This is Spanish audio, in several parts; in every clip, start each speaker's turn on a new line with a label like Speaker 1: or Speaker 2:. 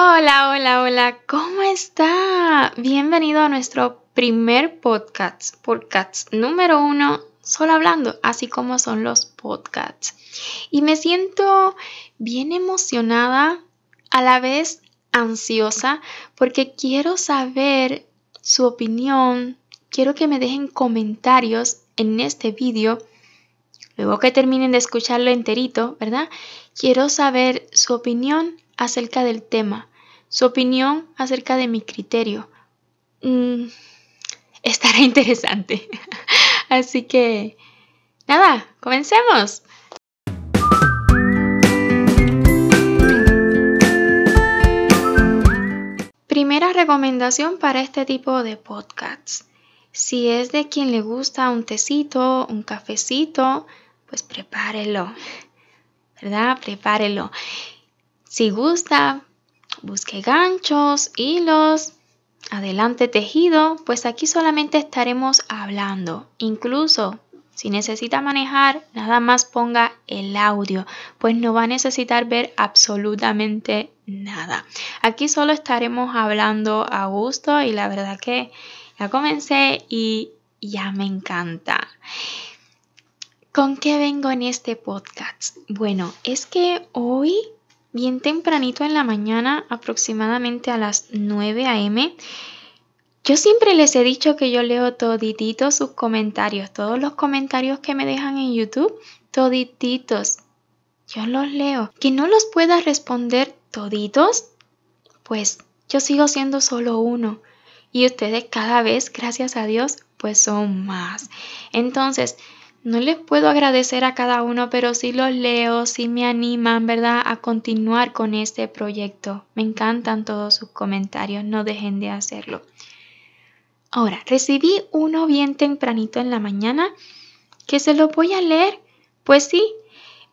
Speaker 1: Hola, hola, hola, ¿cómo está? Bienvenido a nuestro primer podcast, podcast número uno, solo hablando, así como son los podcasts. Y me siento bien emocionada, a la vez ansiosa, porque quiero saber su opinión, quiero que me dejen comentarios en este vídeo. Luego que terminen de escucharlo enterito, ¿verdad? Quiero saber su opinión acerca del tema, su opinión acerca de mi criterio. Mm, estará interesante. Así que, nada, comencemos. Primera recomendación para este tipo de podcasts. Si es de quien le gusta un tecito, un cafecito, pues prepárelo, ¿verdad? Prepárelo. Si gusta, busque ganchos, hilos, adelante tejido, pues aquí solamente estaremos hablando. Incluso si necesita manejar, nada más ponga el audio, pues no va a necesitar ver absolutamente nada. Aquí solo estaremos hablando a gusto y la verdad que ya comencé y ya me encanta. ¿Con qué vengo en este podcast? Bueno, es que hoy bien tempranito en la mañana, aproximadamente a las 9 a.m. Yo siempre les he dicho que yo leo todititos sus comentarios, todos los comentarios que me dejan en YouTube, todititos. Yo los leo. Que no los pueda responder toditos, pues yo sigo siendo solo uno. Y ustedes cada vez, gracias a Dios, pues son más. Entonces, no les puedo agradecer a cada uno, pero sí los leo, sí me animan, ¿verdad?, a continuar con este proyecto. Me encantan todos sus comentarios, no dejen de hacerlo. Ahora, recibí uno bien tempranito en la mañana que se lo voy a leer. Pues sí,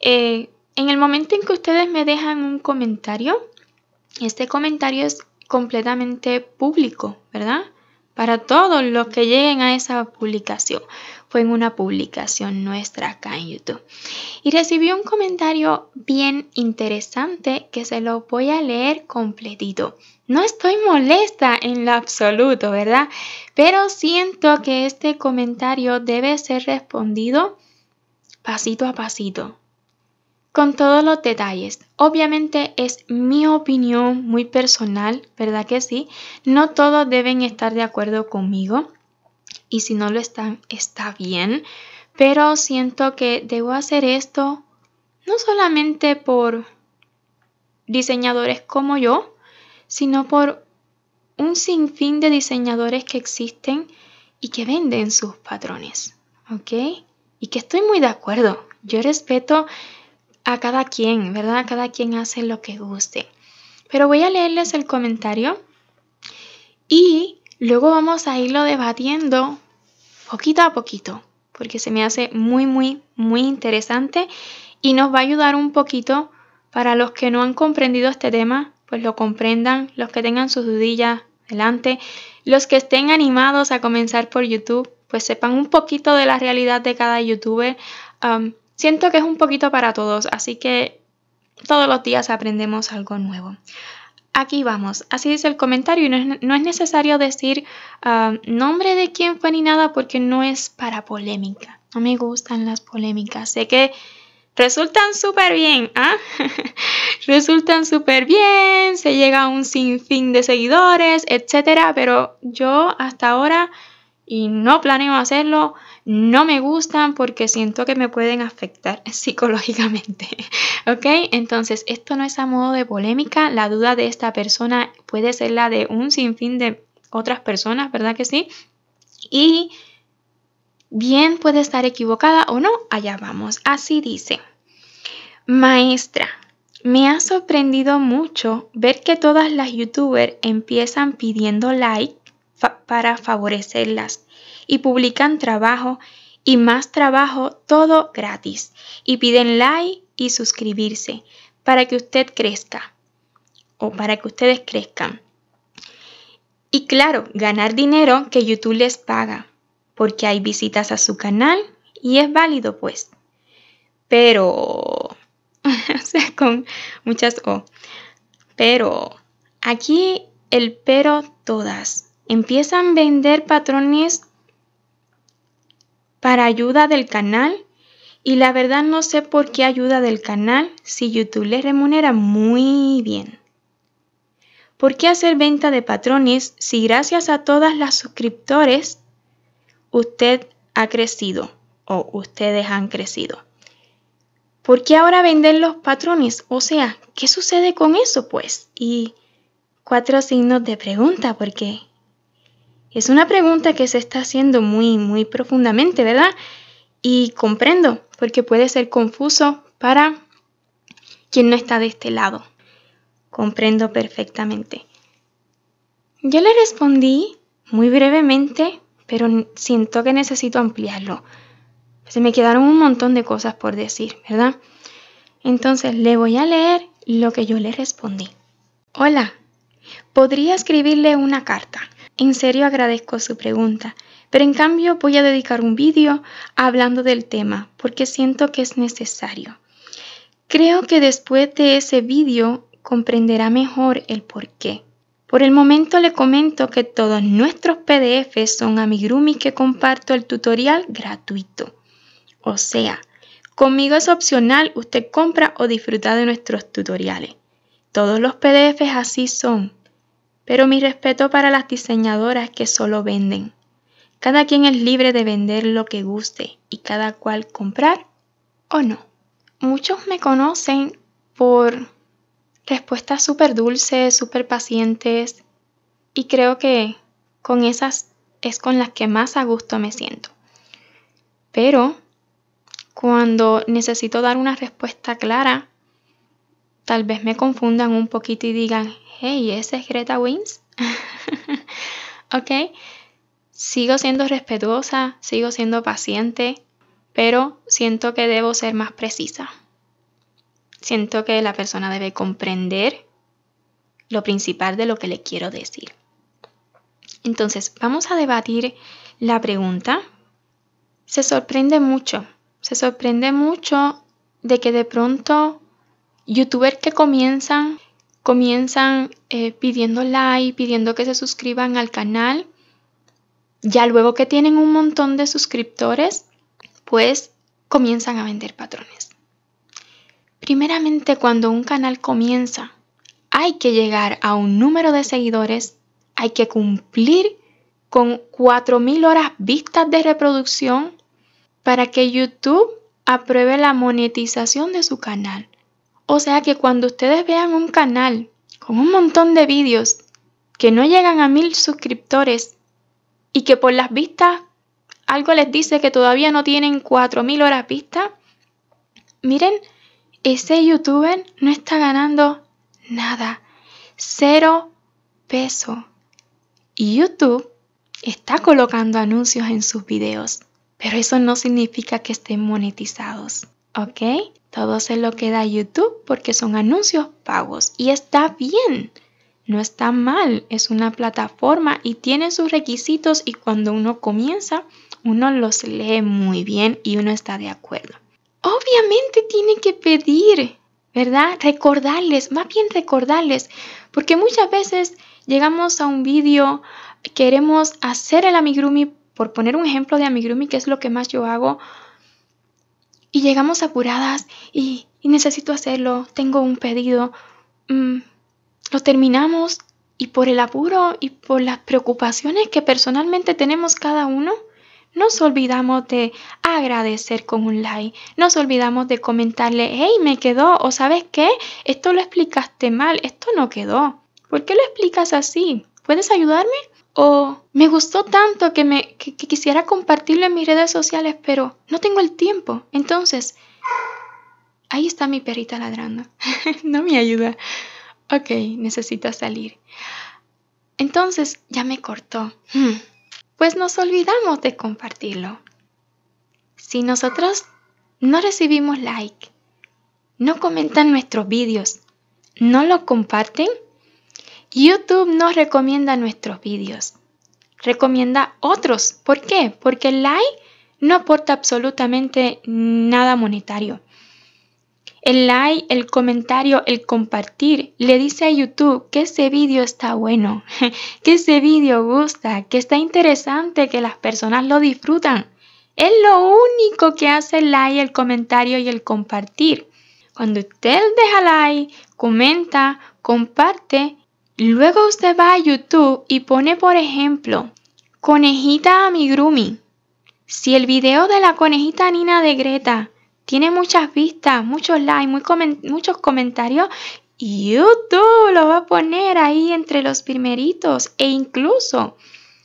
Speaker 1: eh, en el momento en que ustedes me dejan un comentario, este comentario es completamente público, ¿verdad? para todos los que lleguen a esa publicación. Fue en una publicación nuestra acá en YouTube. Y recibí un comentario bien interesante que se lo voy a leer completito. No estoy molesta en lo absoluto, ¿verdad? Pero siento que este comentario debe ser respondido pasito a pasito, con todos los detalles. Obviamente es mi opinión muy personal, ¿verdad que sí? No todos deben estar de acuerdo conmigo y si no lo están, está bien, pero siento que debo hacer esto no solamente por diseñadores como yo, sino por un sinfín de diseñadores que existen y que venden sus patrones, ¿ok? Y que estoy muy de acuerdo. Yo respeto a cada quien, ¿verdad? A cada quien hace lo que guste. Pero voy a leerles el comentario y luego vamos a irlo debatiendo poquito a poquito, porque se me hace muy, muy, muy interesante y nos va a ayudar un poquito para los que no han comprendido este tema, pues lo comprendan, los que tengan sus dudillas delante, los que estén animados a comenzar por YouTube, pues sepan un poquito de la realidad de cada youtuber. Um, Siento que es un poquito para todos, así que todos los días aprendemos algo nuevo. Aquí vamos, así dice el comentario y no es, necesario decir ah, nombre de quién fue ni nada porque no es para polémica. No me gustan las polémicas, sé que resultan súper bien, ¿ah? resultan súper bien, se llega a un sinfín de seguidores, etcétera, pero yo hasta ahora, y no planeo hacerlo, no me gustan porque siento que me pueden afectar psicológicamente. ¿Ok? Entonces, esto no es a modo de polémica. La duda de esta persona puede ser la de un sinfín de otras personas, ¿verdad que sí? Y bien puede estar equivocada o no. Allá vamos. Así dice. Maestra, me ha sorprendido mucho ver que todas las youtubers empiezan pidiendo like para favorecerlas y publican trabajo y más trabajo todo gratis y piden like y suscribirse para que usted crezca o para que ustedes crezcan. Y claro, ganar dinero que YouTube les paga porque hay visitas a su canal y es válido pues. Pero, o sea, con muchas O. Pero, aquí el pero todas. Empiezan a vender patrones para ayuda del canal. Y la verdad no sé por qué ayuda del canal si YouTube les remunera muy bien. ¿Por qué hacer venta de patrones si gracias a todas las suscriptores usted ha crecido o ustedes han crecido? ¿Por qué ahora vender los patrones? O sea, ¿qué sucede con eso pues? Y cuatro signos de pregunta porque es una pregunta que se está haciendo muy, muy profundamente, ¿verdad? Y comprendo, porque puede ser confuso para quien no está de este lado. Comprendo perfectamente. Yo le respondí muy brevemente, pero siento que necesito ampliarlo. Se me quedaron un montón de cosas por decir, ¿verdad? Entonces le voy a leer lo que yo le respondí. Hola, podría escribirle una carta. En serio agradezco su pregunta, pero en cambio voy a dedicar un vídeo hablando del tema porque siento que es necesario. Creo que después de ese vídeo comprenderá mejor el por qué. Por el momento le comento que todos nuestros PDFs son amigurumi que comparto el tutorial gratuito. O sea, conmigo es opcional usted compra o disfruta de nuestros tutoriales. Todos los PDFs así son, pero mi respeto para las diseñadoras que solo venden. Cada quien es libre de vender lo que guste y cada cual comprar o no. Muchos me conocen por respuestas súper dulces, súper pacientes y creo que con esas es con las que más a gusto me siento. Pero cuando necesito dar una respuesta clara Tal vez me confundan un poquito y digan, hey, ¿esa es Greta Wins? ¿Ok? Sigo siendo respetuosa, sigo siendo paciente, pero siento que debo ser más precisa. Siento que la persona debe comprender lo principal de lo que le quiero decir. Entonces, vamos a debatir la pregunta. Se sorprende mucho, se sorprende mucho de que de pronto youtubers que comienzan, comienzan eh, pidiendo like, pidiendo que se suscriban al canal. Ya luego que tienen un montón de suscriptores, pues comienzan a vender patrones. Primeramente, cuando un canal comienza, hay que llegar a un número de seguidores, hay que cumplir con 4.000 horas vistas de reproducción para que YouTube apruebe la monetización de su canal. O sea que cuando ustedes vean un canal con un montón de vídeos que no llegan a mil suscriptores y que por las vistas algo les dice que todavía no tienen 4.000 horas vistas, miren, ese youtuber no está ganando nada, cero peso. Y YouTube está colocando anuncios en sus videos, pero eso no significa que estén monetizados, ¿ok? Todo se lo queda a YouTube porque son anuncios pagos y está bien. No está mal, es una plataforma y tiene sus requisitos y cuando uno comienza, uno los lee muy bien y uno está de acuerdo. Obviamente tiene que pedir, ¿verdad? Recordarles, más bien recordarles, porque muchas veces llegamos a un vídeo, queremos hacer el amigurumi, por poner un ejemplo de amigurumi, que es lo que más yo hago, y llegamos apuradas y, necesito hacerlo, tengo un pedido. Mm, lo terminamos y por el apuro y por las preocupaciones que personalmente tenemos cada uno, nos olvidamos de agradecer con un like, nos olvidamos de comentarle, hey, me quedó, o sabes qué, esto lo explicaste mal, esto no quedó. ¿Por qué lo explicas así? ¿Puedes ayudarme? O me gustó tanto que, me, quisiera compartirlo en mis redes sociales, pero no tengo el tiempo. Entonces, ahí está mi perrita ladrando. no me ayuda. Ok, necesito salir. Entonces ya me cortó. Hmm. Pues nos olvidamos de compartirlo. Si nosotros no recibimos like, no comentan nuestros vídeos, no lo comparten, YouTube no recomienda nuestros vídeos recomienda otros. ¿Por qué? Porque el like no aporta absolutamente nada monetario. El like, el comentario, el compartir le dice a YouTube que ese vídeo está bueno, que ese vídeo gusta, que está interesante, que las personas lo disfrutan. Es lo único que hace el like, el comentario y el compartir. Cuando usted deja like, comenta, comparte, Luego usted va a YouTube y pone, por ejemplo, conejita amigurumi. Si el video de la conejita Nina de Greta tiene muchas vistas, muchos likes, muchos comentarios, YouTube lo va a poner ahí entre los primeritos e incluso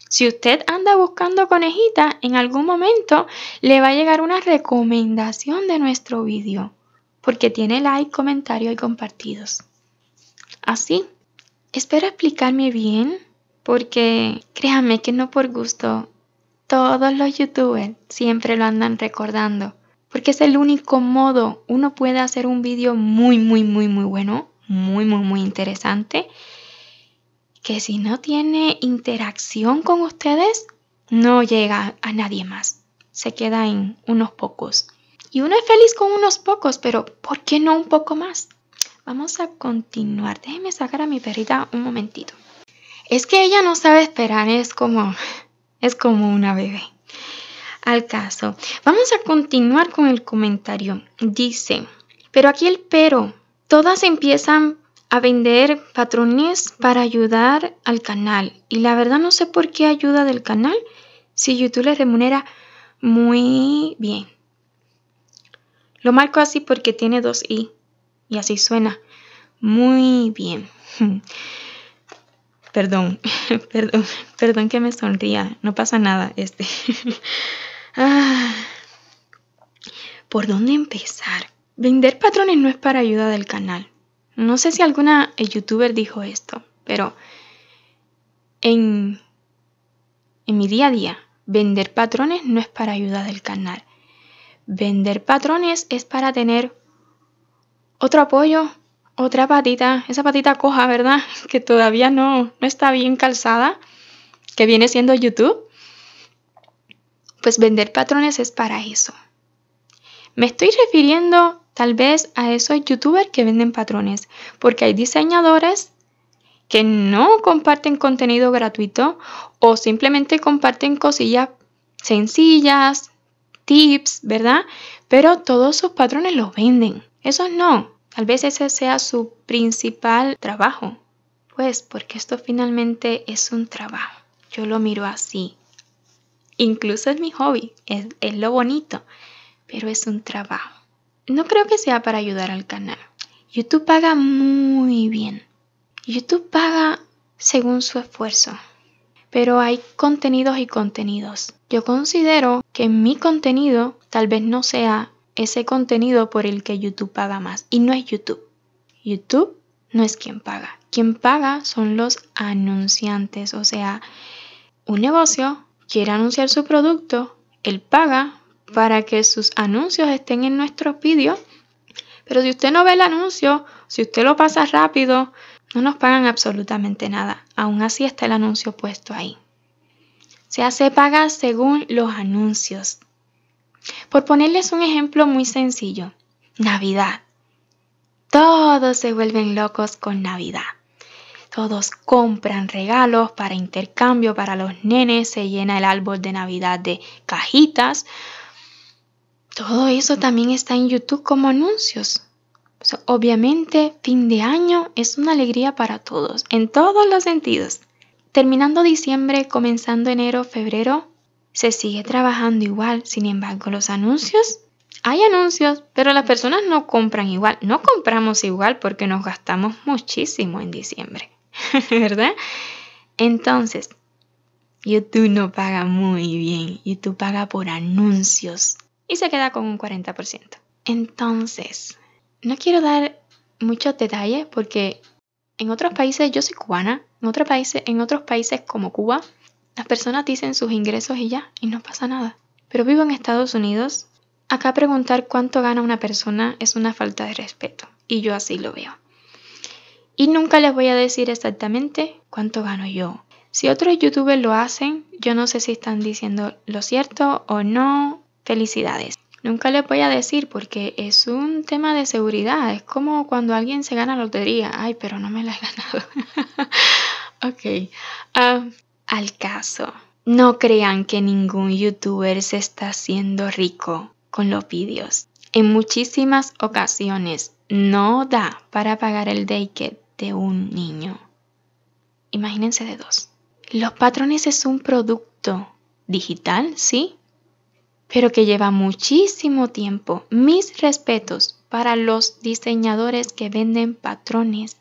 Speaker 1: si usted anda buscando conejita, en algún momento le va a llegar una recomendación de nuestro video. porque tiene like, comentarios y compartidos. Así Espero explicarme bien, porque créanme que no por gusto. Todos los youtubers siempre lo andan recordando, porque es el único modo uno puede hacer un vídeo muy, muy, muy, muy bueno, muy, muy, muy interesante, que si no tiene interacción con ustedes, no llega a nadie más. Se queda en unos pocos. Y uno es feliz con unos pocos, pero ¿por qué no un poco más? Vamos a continuar. Déjenme sacar a mi perrita un momentito. Es que ella no sabe esperar, es como, es como una bebé. Al caso, vamos a continuar con el comentario. Dice, pero aquí el pero, todas empiezan a vender patrones para ayudar al canal. Y la verdad no sé por qué ayuda del canal si YouTube les remunera muy bien. Lo marco así porque tiene dos i y así suena. Muy bien. Perdón, perdón, perdón que me sonría. No pasa nada. Este. Ah. ¿Por dónde empezar? Vender patrones no es para ayuda del canal. No sé si alguna youtuber dijo esto, pero en, en mi día a día, vender patrones no es para ayuda del canal. Vender patrones es para tener otro apoyo, otra patita, esa patita coja, ¿verdad? Que todavía no, no está bien calzada, que viene siendo YouTube. Pues vender patrones es para eso. Me estoy refiriendo tal vez a esos youtubers que venden patrones, porque hay diseñadores que no comparten contenido gratuito o simplemente comparten cosillas sencillas, tips, ¿verdad? Pero todos sus patrones los venden. Eso no, tal vez ese sea su principal trabajo. Pues porque esto finalmente es un trabajo. Yo lo miro así. Incluso es mi hobby, es, es lo bonito, pero es un trabajo. No creo que sea para ayudar al canal. YouTube paga muy bien. YouTube paga según su esfuerzo. Pero hay contenidos y contenidos. Yo considero que mi contenido tal vez no sea ese contenido por el que YouTube paga más. Y no es YouTube. YouTube no es quien paga. Quien paga son los anunciantes. O sea, un negocio quiere anunciar su producto, él paga para que sus anuncios estén en nuestros vídeos. Pero si usted no ve el anuncio, si usted lo pasa rápido, no nos pagan absolutamente nada. Aún así está el anuncio puesto ahí. Se hace paga según los anuncios. Por ponerles un ejemplo muy sencillo, Navidad. Todos se vuelven locos con Navidad. Todos compran regalos para intercambio para los nenes, se llena el árbol de Navidad de cajitas. Todo eso también está en YouTube como anuncios. obviamente, fin de año es una alegría para todos, en todos los sentidos. Terminando diciembre, comenzando enero, febrero, se sigue trabajando igual, sin embargo los anuncios, hay anuncios, pero las personas no compran igual, no compramos igual porque nos gastamos muchísimo en diciembre, ¿verdad? Entonces, YouTube no paga muy bien, YouTube paga por anuncios y se queda con un 40%. Entonces, no quiero dar muchos detalles porque en otros países, yo soy cubana, en otros países, en otros países como Cuba, las personas dicen sus ingresos y ya, y no pasa nada. Pero vivo en Estados Unidos. Acá preguntar cuánto gana una persona es una falta de respeto, y yo así lo veo. Y nunca les voy a decir exactamente cuánto gano yo. Si otros youtubers lo hacen, yo no sé si están diciendo lo cierto o no. Felicidades. Nunca les voy a decir porque es un tema de seguridad. Es como cuando alguien se gana lotería. Ay, pero no me la he ganado. ok. Ah, al caso. No crean que ningún youtuber se está haciendo rico con los vídeos. En muchísimas ocasiones no da para pagar el daycare de un niño. Imagínense de dos. Los patrones es un producto digital, sí, pero que lleva muchísimo tiempo. Mis respetos para los diseñadores que venden patrones.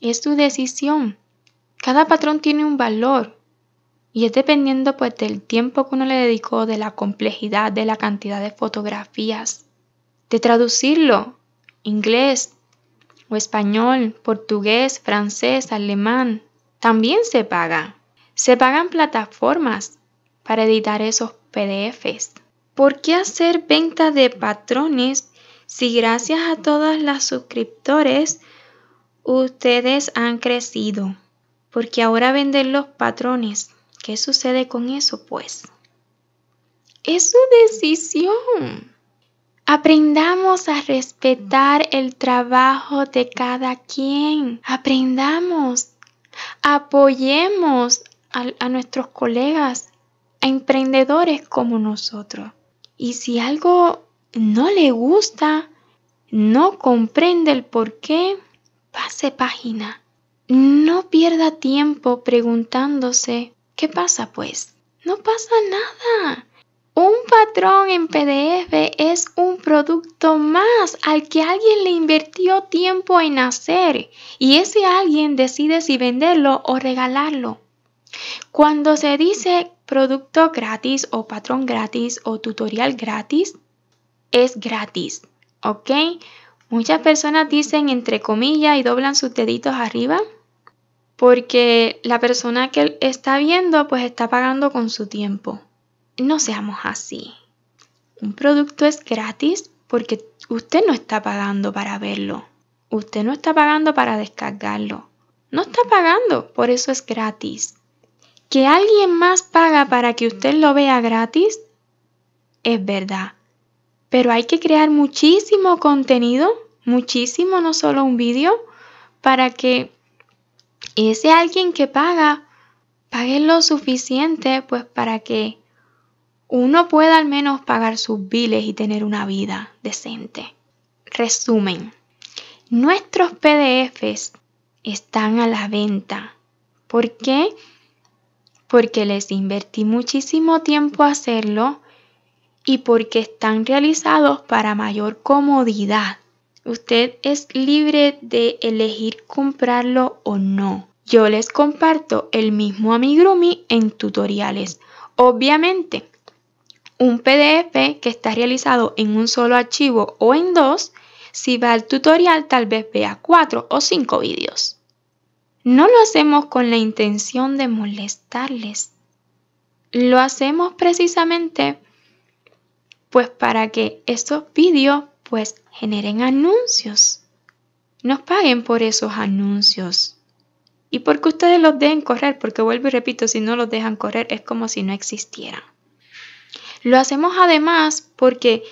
Speaker 1: Es su decisión cada patrón tiene un valor y es dependiendo pues del tiempo que uno le dedicó, de la complejidad, de la cantidad de fotografías, de traducirlo, inglés o español, portugués, francés, alemán, también se paga. Se pagan plataformas para editar esos PDFs. ¿Por qué hacer venta de patrones si gracias a todas las suscriptores ustedes han crecido? porque ahora venden los patrones. ¿Qué sucede con eso, pues? Es su decisión. Aprendamos a respetar el trabajo de cada quien. Aprendamos, apoyemos a, nuestros colegas, a emprendedores como nosotros. Y si algo no le gusta, no comprende el por qué, pase página. No pierda tiempo preguntándose, ¿qué pasa pues? No pasa nada. Un patrón en PDF es un producto más al que alguien le invirtió tiempo en hacer y ese alguien decide si venderlo o regalarlo. Cuando se dice producto gratis o patrón gratis o tutorial gratis, es gratis, ¿ok? Muchas personas dicen entre comillas y doblan sus deditos arriba porque la persona que está viendo pues está pagando con su tiempo. No seamos así. Un producto es gratis porque usted no está pagando para verlo. Usted no está pagando para descargarlo. No está pagando, por eso es gratis. Que alguien más paga para que usted lo vea gratis es verdad. Pero hay que crear muchísimo contenido, muchísimo, no solo un vídeo, para que ese alguien que paga pague lo suficiente pues para que uno pueda al menos pagar sus biles y tener una vida decente. Resumen, nuestros PDFs están a la venta. ¿Por qué? Porque les invertí muchísimo tiempo hacerlo y porque están realizados para mayor comodidad Usted es libre de elegir comprarlo o no. Yo les comparto el mismo amigurumi en tutoriales. Obviamente, un PDF que está realizado en un solo archivo o en dos, si va al tutorial tal vez vea cuatro o cinco vídeos. No lo hacemos con la intención de molestarles. Lo hacemos precisamente pues para que estos vídeos pues generen anuncios. Nos paguen por esos anuncios. Y porque ustedes los dejen correr, porque vuelvo y repito, si no los dejan correr es como si no existieran. Lo hacemos además porque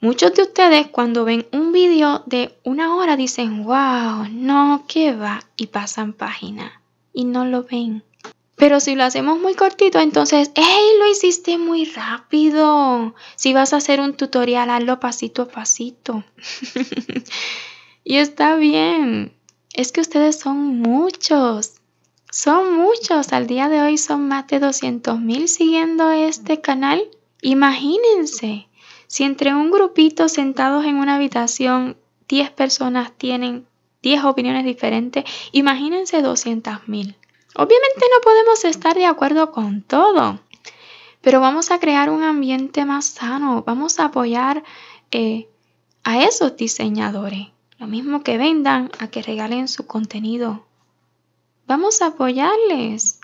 Speaker 1: muchos de ustedes cuando ven un video de una hora dicen, wow, no, ¿qué va? Y pasan página y no lo ven. Pero si lo hacemos muy cortito, entonces, ¡Ey, Lo hiciste muy rápido. Si vas a hacer un tutorial, hazlo pasito a pasito. y está bien. Es que ustedes son muchos. Son muchos. Al día de hoy son más de 200.000 siguiendo este canal. Imagínense. Si entre un grupito sentados en una habitación, 10 personas tienen 10 opiniones diferentes, imagínense 200.000. Obviamente no podemos estar de acuerdo con todo, pero vamos a crear un ambiente más sano, vamos a apoyar eh, a esos diseñadores, lo mismo que vendan, a que regalen su contenido. Vamos a apoyarles,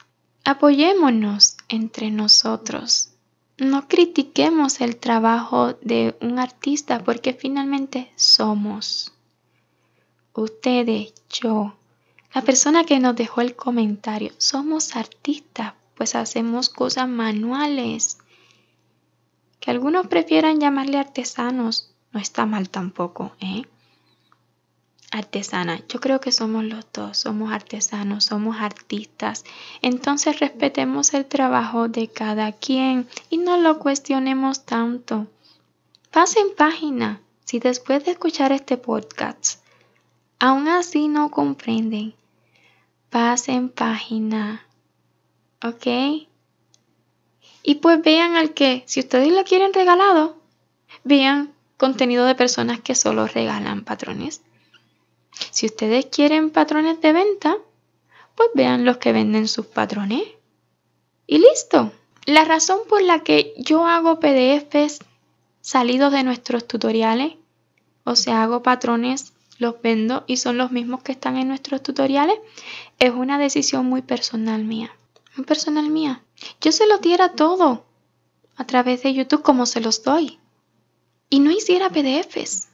Speaker 1: apoyémonos entre nosotros. No critiquemos el trabajo de un artista porque finalmente somos ustedes, yo, la persona que nos dejó el comentario, somos artistas, pues hacemos cosas manuales. Que algunos prefieran llamarle artesanos, no está mal tampoco, ¿eh? Artesana, yo creo que somos los dos, somos artesanos, somos artistas. Entonces respetemos el trabajo de cada quien y no lo cuestionemos tanto. Pasen página si después de escuchar este podcast aún así no comprenden pasen página. ¿Ok? Y pues vean al que, si ustedes lo quieren regalado, vean contenido de personas que solo regalan patrones. Si ustedes quieren patrones de venta, pues vean los que venden sus patrones. Y listo. La razón por la que yo hago PDFs salidos de nuestros tutoriales, o sea, hago patrones los vendo y son los mismos que están en nuestros tutoriales, es una decisión muy personal mía. Muy personal mía. Yo se los diera todo a través de YouTube como se los doy. Y no hiciera PDFs.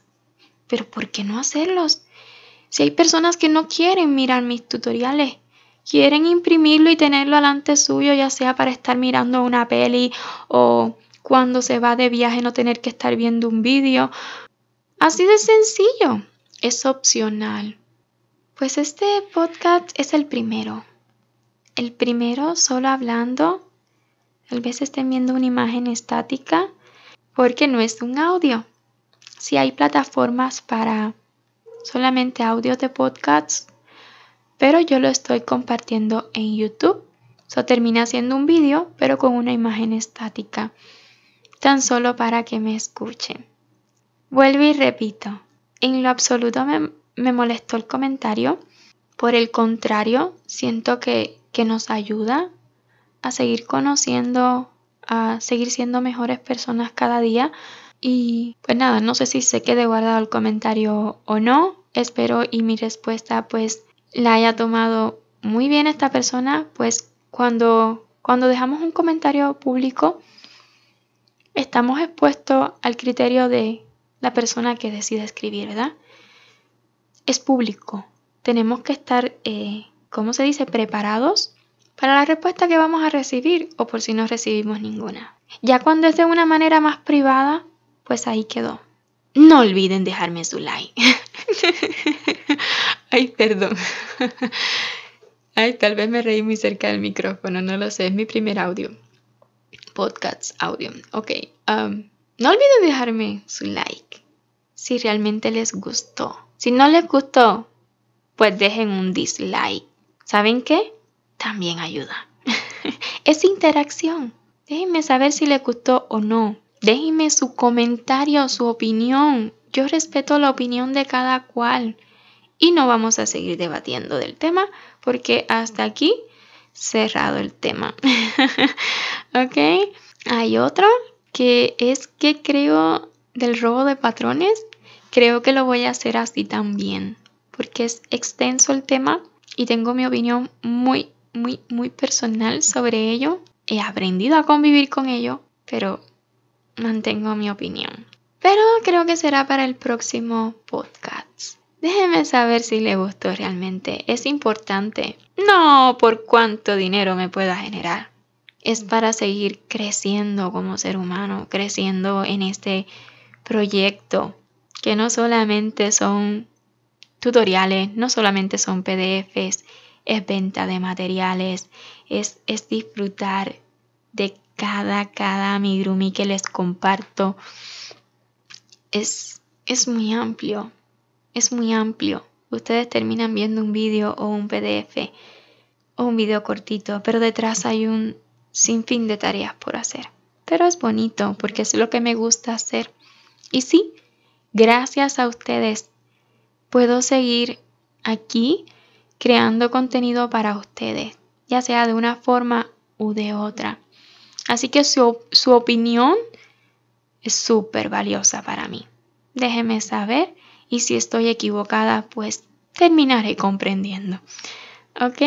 Speaker 1: Pero ¿por qué no hacerlos? Si hay personas que no quieren mirar mis tutoriales, quieren imprimirlo y tenerlo alante suyo, ya sea para estar mirando una peli o cuando se va de viaje no tener que estar viendo un vídeo. Así de sencillo es opcional. Pues este podcast es el primero. El primero solo hablando. Tal vez estén viendo una imagen estática porque no es un audio. Si hay plataformas para solamente audio de podcasts, pero yo lo estoy compartiendo en YouTube. Eso termina siendo un vídeo, pero con una imagen estática, tan solo para que me escuchen. Vuelvo y repito, en lo absoluto me, me molestó el comentario. Por el contrario, siento que, que nos ayuda a seguir conociendo, a seguir siendo mejores personas cada día. Y pues nada, no sé si se quede guardado el comentario o no. Espero y mi respuesta pues la haya tomado muy bien esta persona. Pues cuando, cuando dejamos un comentario público, estamos expuestos al criterio de la persona que decida escribir, ¿verdad? Es público. Tenemos que estar, eh, ¿cómo se dice?, preparados para la respuesta que vamos a recibir o por si no recibimos ninguna. Ya cuando es de una manera más privada, pues ahí quedó. No olviden dejarme su like. Ay, perdón. Ay, tal vez me reí muy cerca del micrófono, no lo sé, es mi primer audio. Podcast audio. Ok. Um, no olviden dejarme su like si realmente les gustó. Si no les gustó, pues dejen un dislike. ¿Saben qué? También ayuda. es interacción. Déjenme saber si les gustó o no. Déjenme su comentario, su opinión. Yo respeto la opinión de cada cual. Y no vamos a seguir debatiendo del tema porque hasta aquí cerrado el tema. ¿Ok? ¿Hay otro? que es que creo del robo de patrones, creo que lo voy a hacer así también, porque es extenso el tema y tengo mi opinión muy, muy, muy personal sobre ello. He aprendido a convivir con ello, pero mantengo mi opinión. Pero creo que será para el próximo podcast. Déjenme saber si le gustó realmente. Es importante. No por cuánto dinero me pueda generar es para seguir creciendo como ser humano, creciendo en este proyecto, que no solamente son tutoriales, no solamente son PDFs, es venta de materiales, es, es disfrutar de cada, cada amigurumi que les comparto. Es, es muy amplio, es muy amplio. Ustedes terminan viendo un vídeo o un PDF o un video cortito, pero detrás hay un sin fin de tareas por hacer. Pero es bonito porque es lo que me gusta hacer. Y sí, gracias a ustedes puedo seguir aquí creando contenido para ustedes, ya sea de una forma u de otra. Así que su, opinión es súper valiosa para mí. Déjenme saber y si estoy equivocada, pues terminaré comprendiendo. ¿Ok?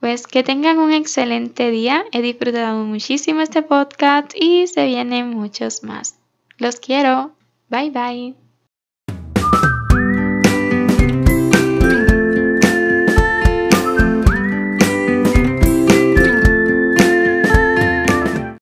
Speaker 1: Pues que tengan un excelente día. He disfrutado muchísimo este podcast y se vienen muchos más. Los quiero. Bye bye.